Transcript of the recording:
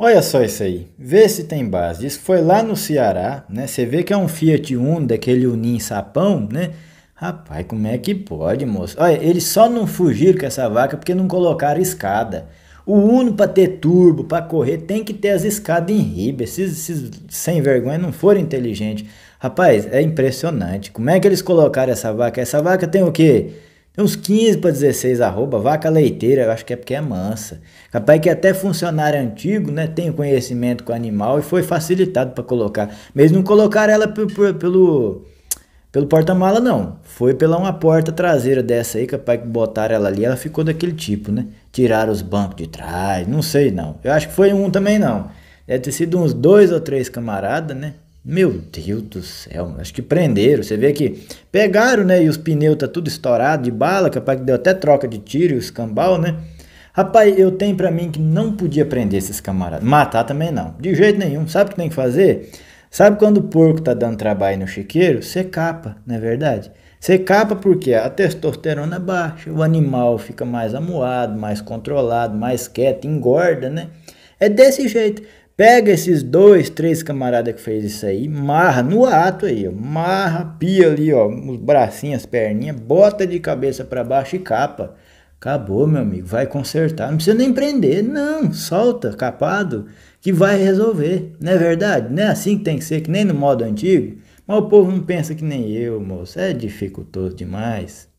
Olha só isso aí, vê se tem base. Isso foi lá no Ceará, né? Você vê que é um Fiat Uno, daquele Unim sapão, né? Rapaz, como é que pode, moço? Olha, eles só não fugiram com essa vaca porque não colocaram escada. O Uno para ter turbo, para correr, tem que ter as escadas em riba. Esses, esses sem vergonha não foram inteligentes. Rapaz, é impressionante. Como é que eles colocaram essa vaca? Essa vaca tem o quê? Tem uns 15 para 16 arroba, vaca leiteira, eu acho que é porque é mansa. Capaz que até funcionário antigo, né, tem conhecimento com o animal e foi facilitado para colocar. Mas não colocaram ela pelo pelo porta-mala não, foi pela uma porta traseira dessa aí, capaz que botaram ela ali, ela ficou daquele tipo, né? Tiraram os bancos de trás, não sei não. Eu acho que foi um também não. Deve ter sido uns dois ou três camaradas, né? Meu Deus do céu, acho que prenderam. Você vê que pegaram, né? E os pneus tá tudo estourado de bala, capaz que deu até troca de tiro e os né? Rapaz, eu tenho para mim que não podia prender esses camaradas. Matar também não, de jeito nenhum. Sabe o que tem que fazer? Sabe quando o porco tá dando trabalho no chiqueiro? Você capa, não é verdade? Você capa porque a testosterona é baixa, o animal fica mais amuado, mais controlado, mais quieto, engorda, né? É desse jeito. Pega esses dois, três camaradas que fez isso aí, marra no ato aí, ó, marra, pia ali, ó, os bracinhos, as perninhas, bota de cabeça para baixo e capa. Acabou, meu amigo, vai consertar. Não precisa nem prender, não, solta, capado, que vai resolver. Não é verdade? Não é assim que tem que ser, que nem no modo antigo. Mas o povo não pensa que nem eu, moço, é dificultoso demais.